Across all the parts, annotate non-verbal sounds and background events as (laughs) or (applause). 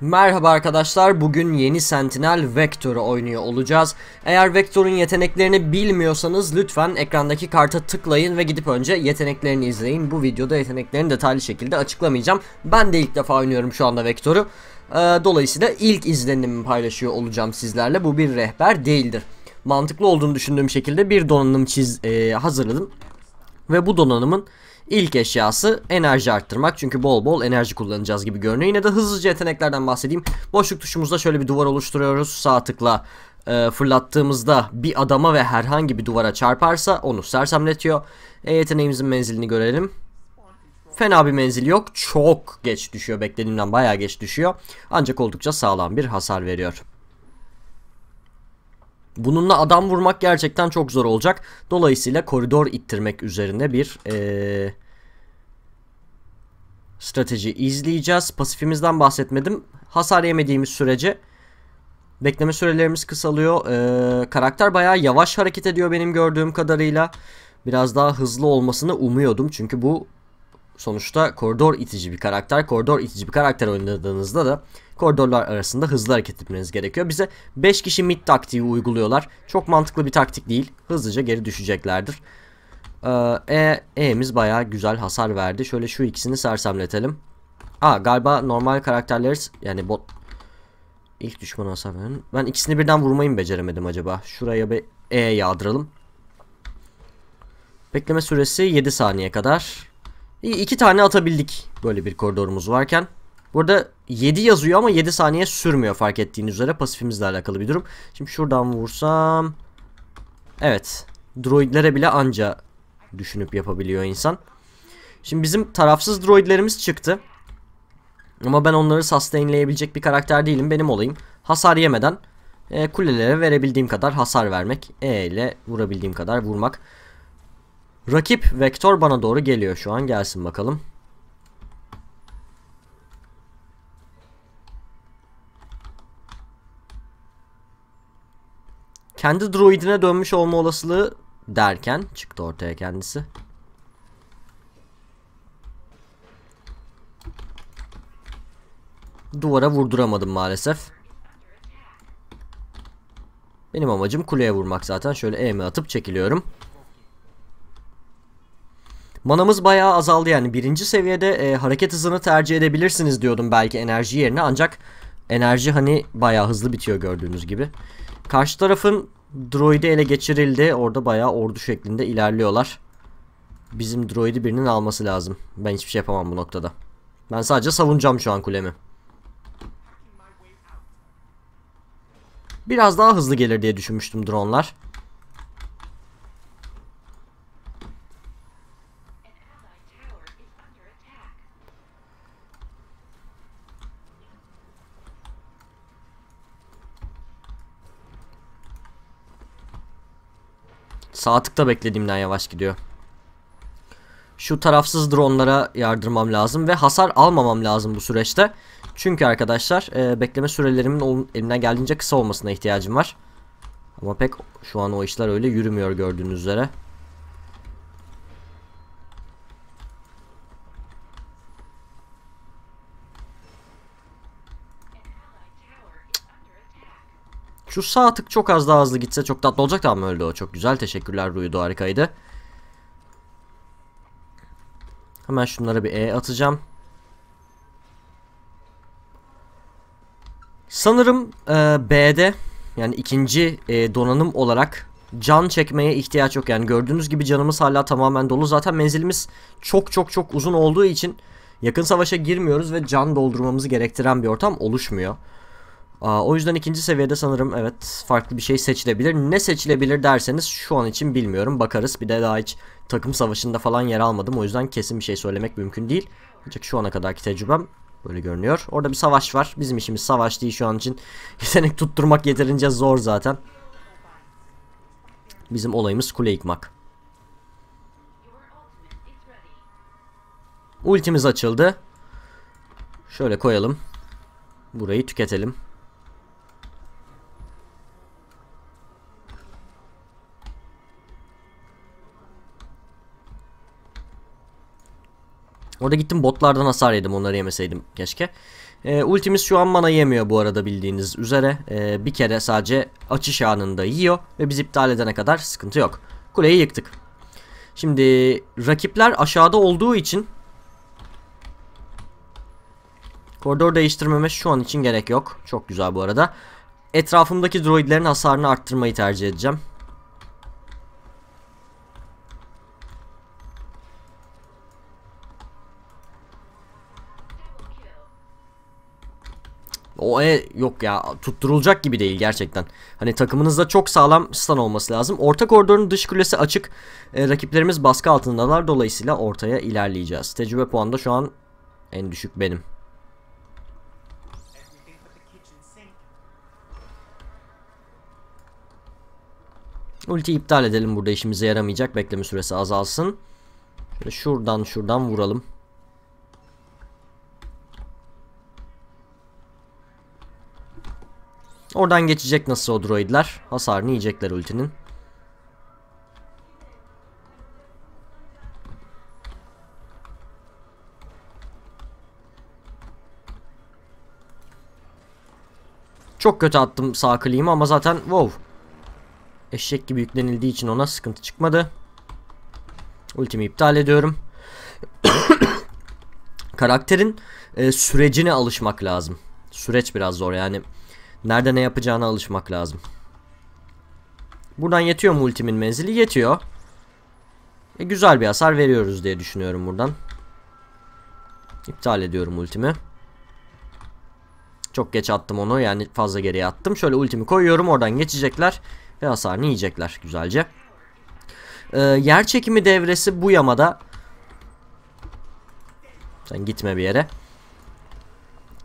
Merhaba arkadaşlar, bugün yeni Sentinel Vector'u oynuyor olacağız. Eğer Vector'un yeteneklerini bilmiyorsanız lütfen ekrandaki karta tıklayın ve gidip önce yeteneklerini izleyin. Bu videoda yeteneklerini detaylı şekilde açıklamayacağım. Ben de ilk defa oynuyorum şu anda Vector'u. Ee, dolayısıyla ilk izlenimimi paylaşıyor olacağım sizlerle. Bu bir rehber değildir. Mantıklı olduğunu düşündüğüm şekilde bir donanım çiz e, hazırladım. Ve bu donanımın İlk eşyası enerji arttırmak. Çünkü bol bol enerji kullanacağız gibi görünüyor. Yine de hızlıca yeteneklerden bahsedeyim. Boşluk tuşumuzda şöyle bir duvar oluşturuyoruz. Sağ tıkla e, fırlattığımızda bir adama ve herhangi bir duvara çarparsa onu sersemletiyor. E, yeteneğimizin menzilini görelim. Fena bir menzil yok. Çok geç düşüyor. Beklediğimden bayağı geç düşüyor. Ancak oldukça sağlam bir hasar veriyor. Bununla adam vurmak gerçekten çok zor olacak. Dolayısıyla koridor ittirmek üzerine bir... Ee, strateji izleyeceğiz. Pasifimizden bahsetmedim. Hasar yemediğimiz sürece bekleme sürelerimiz kısalıyor. Ee, karakter bayağı yavaş hareket ediyor benim gördüğüm kadarıyla. Biraz daha hızlı olmasını umuyordum. Çünkü bu sonuçta koridor itici bir karakter. Koridor itici bir karakter oynadığınızda da koridorlar arasında hızlı hareket etmeniz gerekiyor. Bize 5 kişi mid taktiği uyguluyorlar. Çok mantıklı bir taktik değil. Hızlıca geri düşeceklerdir. Ee, e, E'miz bayağı güzel hasar verdi. Şöyle şu ikisini sersemletelim. Aa galiba normal karakterleriz. yani bot ilk düşman hasar veren. Ben ikisini birden vurmayı mı beceremedim acaba? Şuraya bir E yağdıralım. Bekleme süresi 7 saniye kadar. İyi iki tane atabildik böyle bir koridorumuz varken. Burada 7 yazıyor ama 7 saniye sürmüyor fark ettiğiniz üzere pasifimizle alakalı bir durum. Şimdi şuradan vursam Evet. Droidlere bile anca düşünüp yapabiliyor insan. Şimdi bizim tarafsız droidlerimiz çıktı. Ama ben onları sustainleyebilecek bir karakter değilim. Benim olayım. Hasar yemeden e, kulelere verebildiğim kadar hasar vermek. E ile vurabildiğim kadar vurmak. Rakip vektör bana doğru geliyor şu an. Gelsin bakalım. Kendi droidine dönmüş olma olasılığı derken çıktı ortaya kendisi. Duvara vurduramadım maalesef. Benim amacım kuleye vurmak zaten. Şöyle E'mi atıp çekiliyorum. Manamız bayağı azaldı yani. Birinci seviyede e, hareket hızını tercih edebilirsiniz diyordum belki enerji yerine. Ancak enerji hani bayağı hızlı bitiyor gördüğünüz gibi. Karşı tarafın Droid'i ele geçirildi. Orada bayağı ordu şeklinde ilerliyorlar. Bizim droidi birinin alması lazım. Ben hiçbir şey yapamam bu noktada. Ben sadece savunacağım şu an kulemi. Biraz daha hızlı gelir diye düşünmüştüm dronelar. Sağ tıkta beklediğimden yavaş gidiyor. Şu tarafsız dronlara yardırmam lazım ve hasar almamam lazım bu süreçte. Çünkü arkadaşlar e, bekleme sürelerimin elimden geldiğince kısa olmasına ihtiyacım var. Ama pek şu an o işler öyle yürümüyor gördüğünüz üzere. Şu sağ tık çok az daha hızlı gitse çok tatlı olacak. ama öldü o. Çok güzel. Teşekkürler Ruyudu harikaydı. Hemen şunlara bir E atacağım. Sanırım e, B'de yani ikinci e, donanım olarak can çekmeye ihtiyaç yok. Yani gördüğünüz gibi canımız hala tamamen dolu. Zaten menzilimiz çok çok çok uzun olduğu için yakın savaşa girmiyoruz ve can doldurmamızı gerektiren bir ortam oluşmuyor o yüzden ikinci seviyede sanırım evet farklı bir şey seçilebilir. Ne seçilebilir derseniz şu an için bilmiyorum. Bakarız. Bir de daha hiç takım savaşında falan yer almadım. O yüzden kesin bir şey söylemek mümkün değil. Ancak şu ana kadarki tecrübem böyle görünüyor. Orada bir savaş var. Bizim işimiz savaş değil şu an için. (laughs) Yetenek tutturmak yeterince zor zaten. Bizim olayımız kule yıkmak. Ultimiz açıldı. Şöyle koyalım. Burayı tüketelim. Orada gittim botlardan hasar yedim onları yemeseydim keşke. E, ultimiz şu an mana yemiyor bu arada bildiğiniz üzere. E, bir kere sadece açış anında yiyor ve biz iptal edene kadar sıkıntı yok. Kuleyi yıktık. Şimdi rakipler aşağıda olduğu için koridor değiştirmeme şu an için gerek yok. Çok güzel bu arada. Etrafımdaki droidlerin hasarını arttırmayı tercih edeceğim. o e yok ya tutturulacak gibi değil gerçekten. Hani takımınızda çok sağlam stan olması lazım. Orta koridorun dış kulesi açık. E, rakiplerimiz baskı altındalar dolayısıyla ortaya ilerleyeceğiz. Tecrübe puanı da şu an en düşük benim. Ulti iptal edelim burada işimize yaramayacak. Bekleme süresi azalsın. Şuradan şuradan vuralım. Oradan geçecek nasıl o droidler. Hasarını yiyecekler ultinin. Çok kötü attım sağ kliğimi ama zaten wow. Eşek gibi yüklenildiği için ona sıkıntı çıkmadı. Ultimi iptal ediyorum. (coughs) Karakterin e, sürecine alışmak lazım. Süreç biraz zor yani. Nerede ne yapacağına alışmak lazım. Buradan yetiyor mu ultimin menzili? Yetiyor. E, güzel bir hasar veriyoruz diye düşünüyorum buradan. İptal ediyorum ultimi. Çok geç attım onu yani fazla geriye attım. Şöyle ultimi koyuyorum oradan geçecekler ve hasarını yiyecekler güzelce. Ee, yer çekimi devresi bu yamada. Sen gitme bir yere.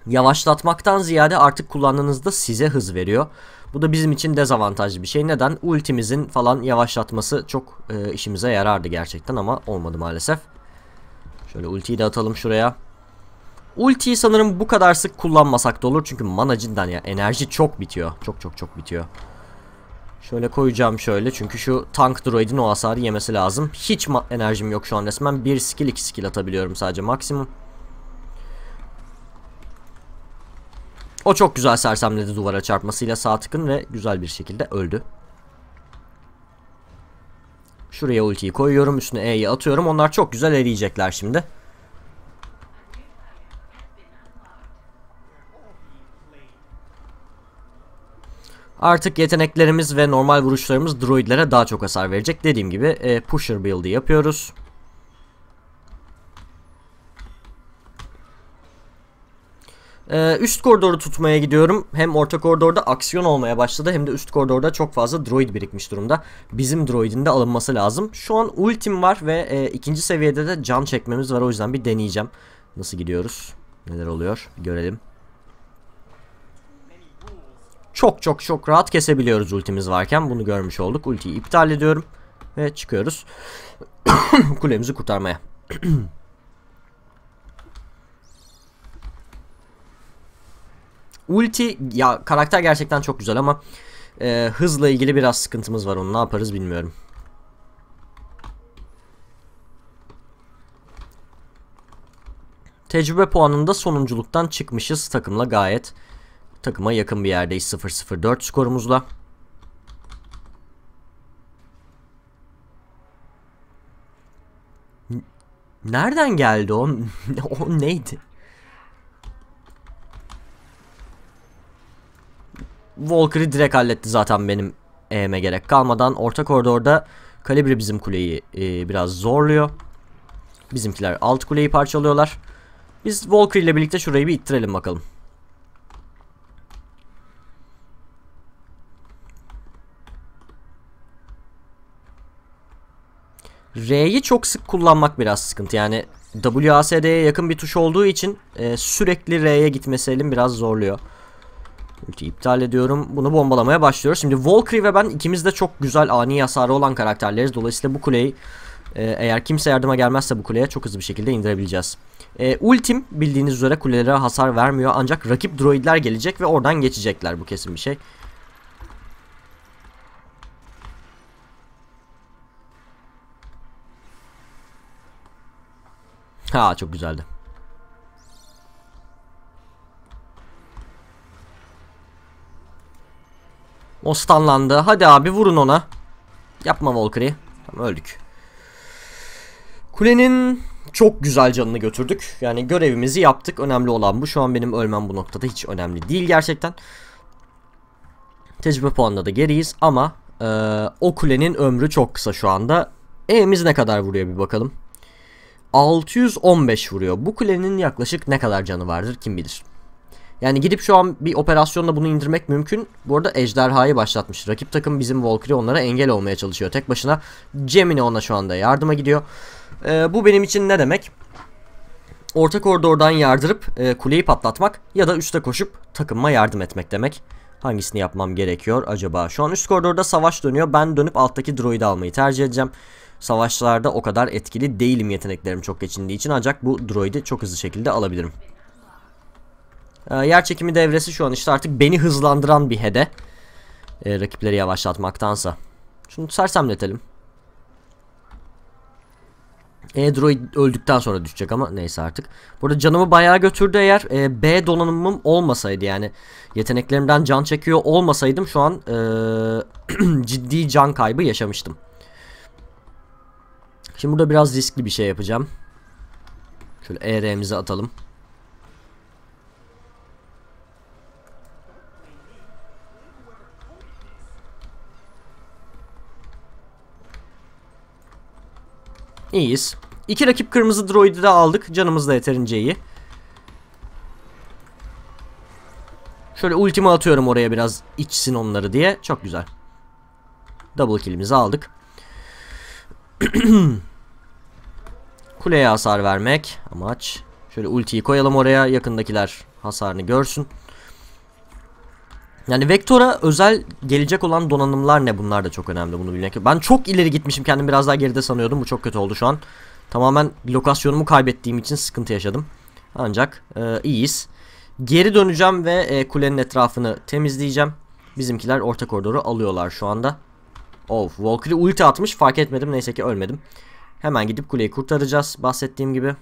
Yavaşlatmaktan ziyade artık kullandığınızda size hız veriyor. Bu da bizim için dezavantajlı bir şey. Neden? Ultimizin falan yavaşlatması çok e, işimize yarardı gerçekten ama olmadı maalesef. Şöyle ultiyi de atalım şuraya. Ultiyi sanırım bu kadar sık kullanmasak da olur. Çünkü mana cidden ya enerji çok bitiyor. Çok çok çok bitiyor. Şöyle koyacağım şöyle. Çünkü şu tank droidin o hasarı yemesi lazım. Hiç enerjim yok şu an resmen. Bir skill iki skill atabiliyorum sadece maksimum. O çok güzel sersemledi duvara çarpmasıyla sağ tıkın ve güzel bir şekilde öldü. Şuraya ultiyi koyuyorum. Üstüne E'yi atıyorum. Onlar çok güzel eriyecekler şimdi. Artık yeteneklerimiz ve normal vuruşlarımız droidlere daha çok hasar verecek. Dediğim gibi e, pusher build'i yapıyoruz. Ee, üst koridoru tutmaya gidiyorum. Hem orta koridorda aksiyon olmaya başladı hem de üst koridorda çok fazla droid birikmiş durumda. Bizim droidin de alınması lazım. Şu an ultim var ve e, ikinci seviyede de can çekmemiz var. O yüzden bir deneyeceğim. Nasıl gidiyoruz? Neler oluyor? Bir görelim. Çok çok çok rahat kesebiliyoruz ultimiz varken. Bunu görmüş olduk. Ultiyi iptal ediyorum. Ve çıkıyoruz. (coughs) Kulemizi kurtarmaya. (coughs) Ulti ya karakter gerçekten çok güzel ama e, hızla ilgili biraz sıkıntımız var onu ne yaparız bilmiyorum. Tecrübe puanında sonunculuktan çıkmışız takımla gayet takıma yakın bir yerdeyiz 0-0-4 skorumuzla. Nereden geldi o? (laughs) o neydi? Walker'ı direkt halletti zaten benim EM'e gerek kalmadan. Orta koridorda Kalibre bizim kuleyi e, biraz zorluyor. Bizimkiler alt kuleyi parçalıyorlar. Biz Walker ile birlikte şurayı bir ittirelim bakalım. R'yi çok sık kullanmak biraz sıkıntı. Yani WASD'ye yakın bir tuş olduğu için e, sürekli R'ye gitmesi elim biraz zorluyor. Ulti iptal ediyorum. Bunu bombalamaya başlıyoruz. Şimdi Valkyrie ve ben ikimiz de çok güzel ani hasarı olan karakterleriz. Dolayısıyla bu kuleyi e, eğer kimse yardıma gelmezse bu kuleye çok hızlı bir şekilde indirebileceğiz. E, ultim bildiğiniz üzere kulelere hasar vermiyor. Ancak rakip droidler gelecek ve oradan geçecekler. Bu kesin bir şey. Ha çok güzeldi. O stunlandı. Hadi abi vurun ona. Yapma Valkyrie. Tamam öldük. Kulenin çok güzel canını götürdük. Yani görevimizi yaptık. Önemli olan bu. Şu an benim ölmem bu noktada hiç önemli değil gerçekten. Tecrübe puanında da geriyiz ama e, o kulenin ömrü çok kısa şu anda. E'miz ne kadar vuruyor bir bakalım. 615 vuruyor. Bu kulenin yaklaşık ne kadar canı vardır kim bilir. Yani gidip şu an bir operasyonla bunu indirmek mümkün. Bu arada ejderhayı başlatmış. Rakip takım bizim Valkyrie onlara engel olmaya çalışıyor tek başına. Gemini ona şu anda yardıma gidiyor. Ee, bu benim için ne demek? Orta koridordan yardırıp e, kuleyi patlatmak ya da üste koşup takımma yardım etmek demek. Hangisini yapmam gerekiyor acaba? Şu an üst koridorda savaş dönüyor. Ben dönüp alttaki droidi almayı tercih edeceğim. Savaşlarda o kadar etkili değilim yeteneklerim çok geçindiği için ancak bu droidi çok hızlı şekilde alabilirim. Ee, yer çekimi devresi şu an işte artık beni hızlandıran bir hede. E, rakipleri yavaşlatmaktansa. Şunu sersemletelim. E-Droid öldükten sonra düşecek ama neyse artık. Burada canımı bayağı götürdü eğer e, B donanımım olmasaydı yani yeteneklerimden can çekiyor olmasaydım şu an e, (clears throat) ciddi can kaybı yaşamıştım. Şimdi burada biraz riskli bir şey yapacağım. Şöyle ER'mizi atalım. İyiyiz. İki rakip kırmızı droidi de aldık. Canımız da yeterince iyi. Şöyle ultimi atıyorum oraya biraz içsin onları diye. Çok güzel. Double kill'imizi aldık. (clears throat) Kuleye hasar vermek amaç. Şöyle ultiyi koyalım oraya. Yakındakiler hasarını görsün. Yani Vektor'a özel gelecek olan donanımlar ne bunlar da çok önemli bunu bilmek. Ben çok ileri gitmişim kendimi biraz daha geride sanıyordum bu çok kötü oldu şu an. Tamamen lokasyonumu kaybettiğim için sıkıntı yaşadım. Ancak e, iyiyiz. Geri döneceğim ve e, kulenin etrafını temizleyeceğim. Bizimkiler orta koridoru alıyorlar şu anda. Of Valkyrie ulti atmış fark etmedim neyse ki ölmedim. Hemen gidip kuleyi kurtaracağız bahsettiğim gibi.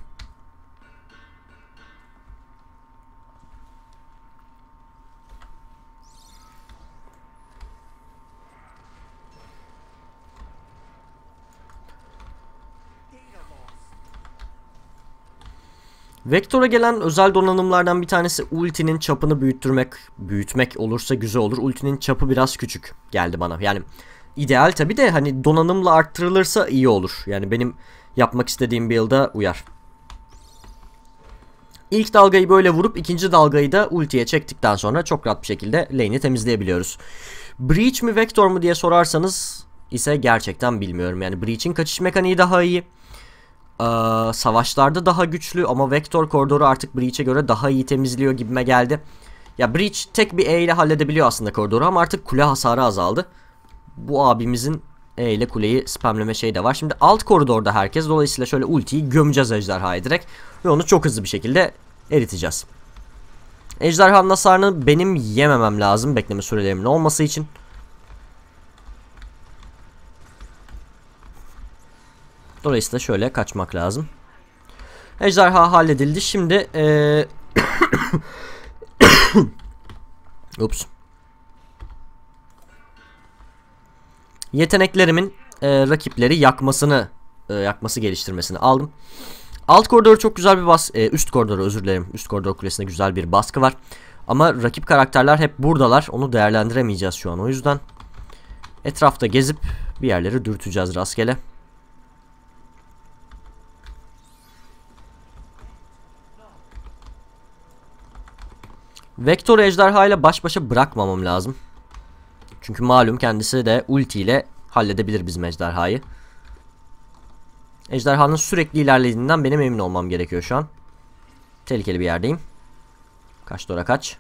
Vektor'a gelen özel donanımlardan bir tanesi ultinin çapını büyüttürmek, büyütmek olursa güzel olur. Ultinin çapı biraz küçük geldi bana. Yani ideal tabi de hani donanımla arttırılırsa iyi olur. Yani benim yapmak istediğim build'a uyar. İlk dalgayı böyle vurup ikinci dalgayı da ultiye çektikten sonra çok rahat bir şekilde lane'i temizleyebiliyoruz. Breach mi Vector mu diye sorarsanız ise gerçekten bilmiyorum. Yani Breach'in kaçış mekaniği daha iyi e, savaşlarda daha güçlü ama Vector koridoru artık Breach'e göre daha iyi temizliyor gibime geldi. Ya Breach tek bir E ile halledebiliyor aslında koridoru ama artık kule hasarı azaldı. Bu abimizin E ile kuleyi spamleme şeyi de var. Şimdi alt koridorda herkes dolayısıyla şöyle ultiyi gömeceğiz ejderhaya direkt. Ve onu çok hızlı bir şekilde eriteceğiz. Ejderhanın hasarını benim yememem lazım bekleme sürelerimin olması için. Dolayısıyla şöyle kaçmak lazım. Ejderha halledildi. Şimdi ee... (coughs) Ups. Yeteneklerimin e, rakipleri yakmasını e, yakması geliştirmesini aldım. Alt koridoru çok güzel bir bas e, üst koridoru özür dilerim. Üst koridor kulesinde güzel bir baskı var. Ama rakip karakterler hep buradalar. Onu değerlendiremeyeceğiz şu an o yüzden. Etrafta gezip bir yerleri dürteceğiz rastgele. Vektör ejderha ile baş başa bırakmamam lazım. Çünkü malum kendisi de ulti ile halledebilir bizim ejderhayı. Ejderhanın sürekli ilerlediğinden benim emin olmam gerekiyor şu an. Tehlikeli bir yerdeyim. Kaç dora kaç.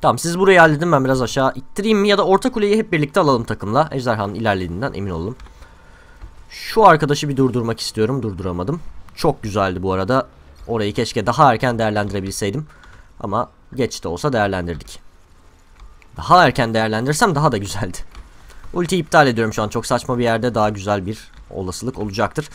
Tamam siz burayı halledin ben biraz aşağı ittireyim mi ya da orta kuleyi hep birlikte alalım takımla. Ejderhanın ilerlediğinden emin olalım. Şu arkadaşı bir durdurmak istiyorum. Durduramadım. Çok güzeldi bu arada. Orayı keşke daha erken değerlendirebilseydim. Ama geç de olsa değerlendirdik. Daha erken değerlendirsem daha da güzeldi. Ulti iptal ediyorum şu an. Çok saçma bir yerde daha güzel bir olasılık olacaktır.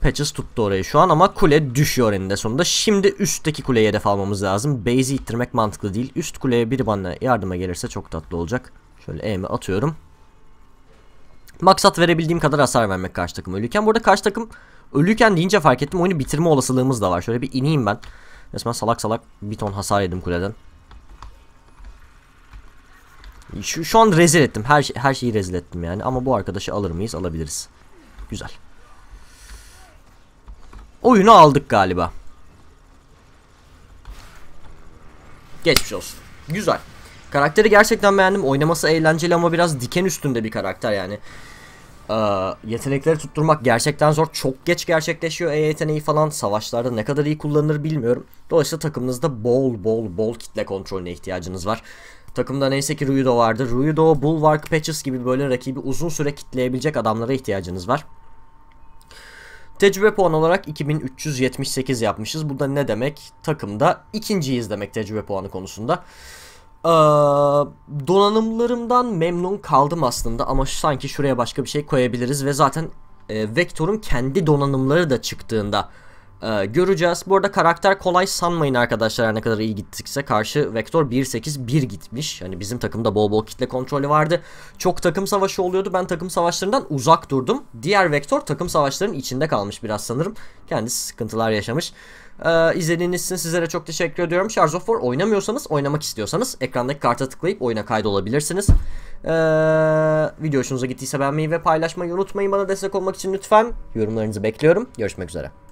Patches tuttu orayı şu an ama kule düşüyor eninde sonunda. Şimdi üstteki kuleye hedef almamız lazım. Base'i ittirmek mantıklı değil. Üst kuleye biri bana yardıma gelirse çok tatlı olacak. Şöyle E'mi atıyorum. Maksat verebildiğim kadar hasar vermek karşı takım ölüyken. Burada karşı takım ölüyken deyince fark ettim oyunu bitirme olasılığımız da var. Şöyle bir ineyim ben. Resmen salak salak bir ton hasar yedim kuleden. Şu, şu an rezil ettim. Her, şey, her şeyi rezil ettim yani. Ama bu arkadaşı alır mıyız? Alabiliriz. Güzel. Oyunu aldık galiba. Geçmiş olsun. Güzel. Karakteri gerçekten beğendim. Oynaması eğlenceli ama biraz diken üstünde bir karakter yani. Ee, yetenekleri tutturmak gerçekten zor. Çok geç gerçekleşiyor E yeteneği falan. Savaşlarda ne kadar iyi kullanılır bilmiyorum. Dolayısıyla takımınızda bol bol bol kitle kontrolüne ihtiyacınız var. Takımda neyse ki Ruido vardı. Ruido, Bulwark, Patches gibi böyle rakibi uzun süre kitleyebilecek adamlara ihtiyacınız var. Tecrübe puanı olarak 2378 yapmışız. Bu da ne demek? Takımda ikinciyiz demek tecrübe puanı konusunda. Ee, donanımlarımdan memnun kaldım aslında ama sanki şuraya başka bir şey koyabiliriz ve zaten e, Vector'un kendi donanımları da çıktığında e, göreceğiz. Bu arada karakter kolay sanmayın arkadaşlar ne kadar iyi gittikse karşı Vector 1.8.1 gitmiş. yani bizim takımda bol bol kitle kontrolü vardı. Çok takım savaşı oluyordu ben takım savaşlarından uzak durdum. Diğer Vector takım savaşlarının içinde kalmış biraz sanırım. Kendisi sıkıntılar yaşamış. Ee, izlediğiniz için sizlere çok teşekkür ediyorum. Shards of War oynamıyorsanız, oynamak istiyorsanız ekrandaki karta tıklayıp oyuna kaydolabilirsiniz. Ee, video hoşunuza gittiyse beğenmeyi ve paylaşmayı unutmayın. Bana destek olmak için lütfen yorumlarınızı bekliyorum. Görüşmek üzere.